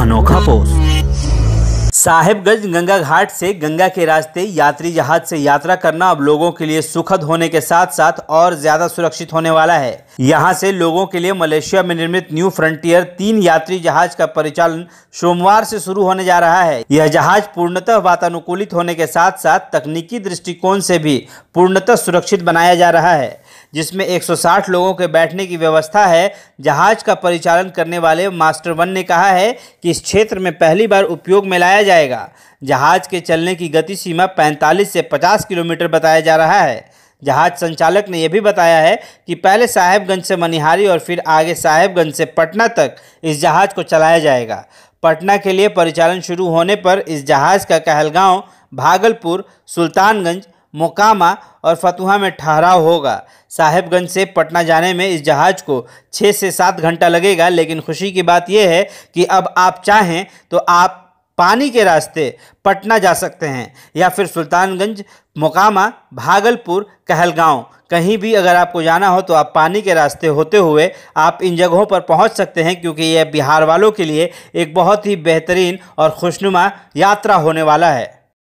अनोखा पोस्ट साहेबगंज गंगा घाट से गंगा के रास्ते यात्री जहाज से यात्रा करना अब लोगों के लिए सुखद होने के साथ साथ और ज्यादा सुरक्षित होने वाला है यहां से लोगों के लिए मलेशिया में निर्मित न्यू फ्रंटियर तीन यात्री जहाज का परिचालन सोमवार से शुरू होने जा रहा है यह जहाज पूर्णतः वातानुकूलित होने के साथ साथ तकनीकी दृष्टिकोण से भी पूर्णतः सुरक्षित बनाया जा रहा है जिसमें 160 लोगों के बैठने की व्यवस्था है जहाज का परिचालन करने वाले मास्टर वन ने कहा है कि इस क्षेत्र में पहली बार उपयोग में लाया जा जाएगा जहाज के चलने की गति सीमा 45 से 50 किलोमीटर बताया जा रहा है जहाज संचालक ने यह भी बताया है कि पहले साहेबगंज से मनिहारी और फिर आगे साहेबगंज से पटना तक इस जहाज को चलाया जाएगा पटना के लिए परिचालन शुरू होने पर इस जहाज़ का कहलगांव भागलपुर सुल्तानगंज मोकामा और फतुहा में ठहराव होगा साहेबगंज से पटना जाने में इस जहाज़ को छः से सात घंटा लगेगा लेकिन खुशी की बात यह है कि अब आप चाहें तो आप पानी के रास्ते पटना जा सकते हैं या फिर सुल्तानगंज मोकामा भागलपुर कहलगांव कहीं भी अगर आपको जाना हो तो आप पानी के रास्ते होते हुए आप इन जगहों पर पहुंच सकते हैं क्योंकि यह बिहार वालों के लिए एक बहुत ही बेहतरीन और खुशनुमा यात्रा होने वाला है